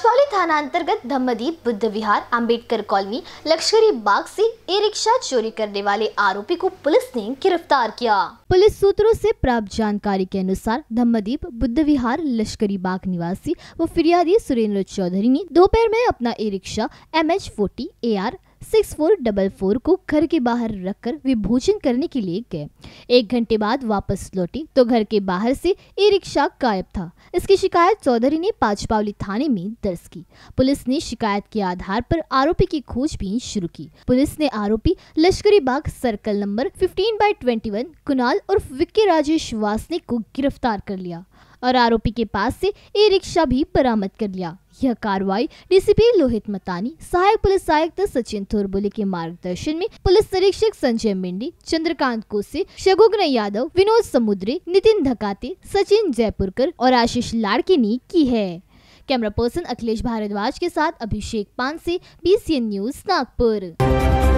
रजपाली थाना अंतर्गत धम्मदीप बुद्ध विहार अंबेडकर कॉलोनी लक्ष्करी बाग से ई रिक्शा चोरी करने वाले आरोपी को पुलिस ने गिरफ्तार किया पुलिस सूत्रों से प्राप्त जानकारी के अनुसार धम्मदीप बुद्ध विहार लश्करी बाग निवासी व फिरियादी सुरेंद्र चौधरी ने दोपहर में अपना e rickshaw M H forty A R six four double four को घर के बाहर रखकर वे भोजन करने के लिए गए एक घंटे बाद वापस लौटी तो घर के बाहर से ई रिक्शा गायब था इसकी शिकायत चौधरी ने पाचपावली थाने में दर्ज की पुलिस ने शिकायत के आधार पर आरोपी की खोजबीन शुरू की पुलिस ने आरोपी Lashkari Bagh circle number fifteen by twenty Kunal और विक्की राजेश वासनिक को गिरफ्तार कर लिया और आरोपी के पास से ई रिक्शा भी बरामद कर लिया यह कार्रवाई डीसीपी लोहित मतानी सहायक पुलिस आयुक्त सचिन थोरबुले के मार्गदर्शन में पुलिस निरीक्षक संजय मिंडी चंद्रकांत कोसे शगुग्न यादव विनोद समुद्री नितिन धकाते सचिन जयपुरकर और आशीष लाड़के ने की है कैमरा पर्सन अखिलेश भारद्वाज के साथ अभिषेक पान से बी न्यूज नागपुर